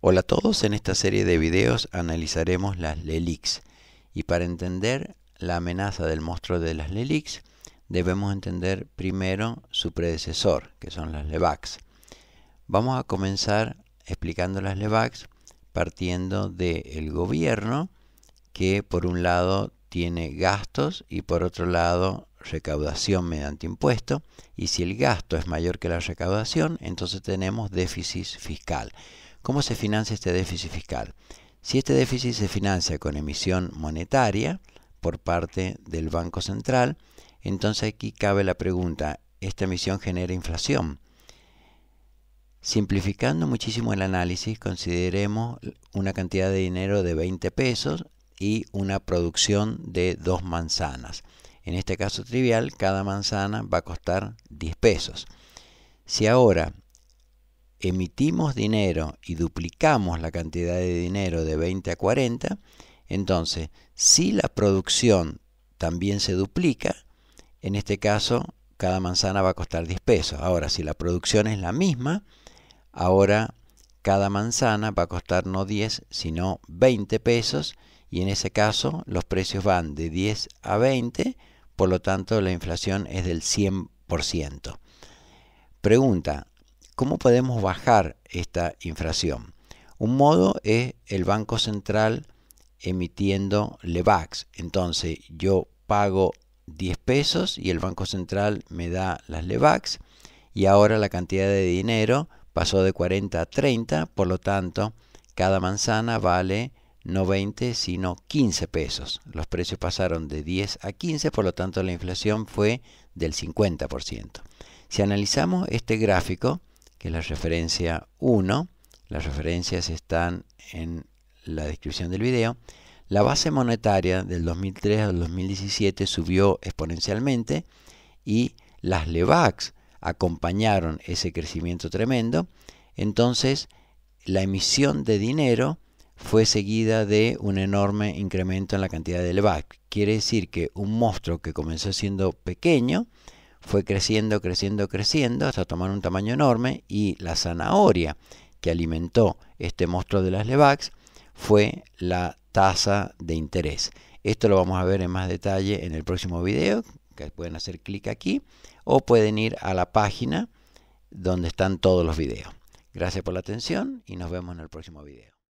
Hola a todos, en esta serie de videos analizaremos las Lelix y para entender la amenaza del monstruo de las Lelix debemos entender primero su predecesor, que son las Levax. Vamos a comenzar explicando las Levax partiendo del gobierno que por un lado tiene gastos y por otro lado recaudación mediante impuesto y si el gasto es mayor que la recaudación entonces tenemos déficit fiscal. ¿Cómo se financia este déficit fiscal? Si este déficit se financia con emisión monetaria por parte del Banco Central, entonces aquí cabe la pregunta, ¿esta emisión genera inflación? Simplificando muchísimo el análisis, consideremos una cantidad de dinero de 20 pesos y una producción de dos manzanas. En este caso trivial, cada manzana va a costar 10 pesos. Si ahora emitimos dinero y duplicamos la cantidad de dinero de 20 a 40, entonces si la producción también se duplica, en este caso cada manzana va a costar 10 pesos. Ahora, si la producción es la misma, ahora cada manzana va a costar no 10, sino 20 pesos y en ese caso los precios van de 10 a 20, por lo tanto la inflación es del 100%. Pregunta, ¿Cómo podemos bajar esta inflación? Un modo es el Banco Central emitiendo LEVAX. Entonces yo pago 10 pesos y el Banco Central me da las LEVAX y ahora la cantidad de dinero pasó de 40 a 30, por lo tanto cada manzana vale no 20 sino 15 pesos. Los precios pasaron de 10 a 15, por lo tanto la inflación fue del 50%. Si analizamos este gráfico, que es la referencia 1. Las referencias están en la descripción del video. La base monetaria del 2003 al 2017 subió exponencialmente y las LEVACs acompañaron ese crecimiento tremendo. Entonces, la emisión de dinero fue seguida de un enorme incremento en la cantidad de LEVACs. Quiere decir que un monstruo que comenzó siendo pequeño, fue creciendo, creciendo, creciendo hasta tomar un tamaño enorme y la zanahoria que alimentó este monstruo de las Levax fue la tasa de interés. Esto lo vamos a ver en más detalle en el próximo video, que pueden hacer clic aquí o pueden ir a la página donde están todos los videos. Gracias por la atención y nos vemos en el próximo video.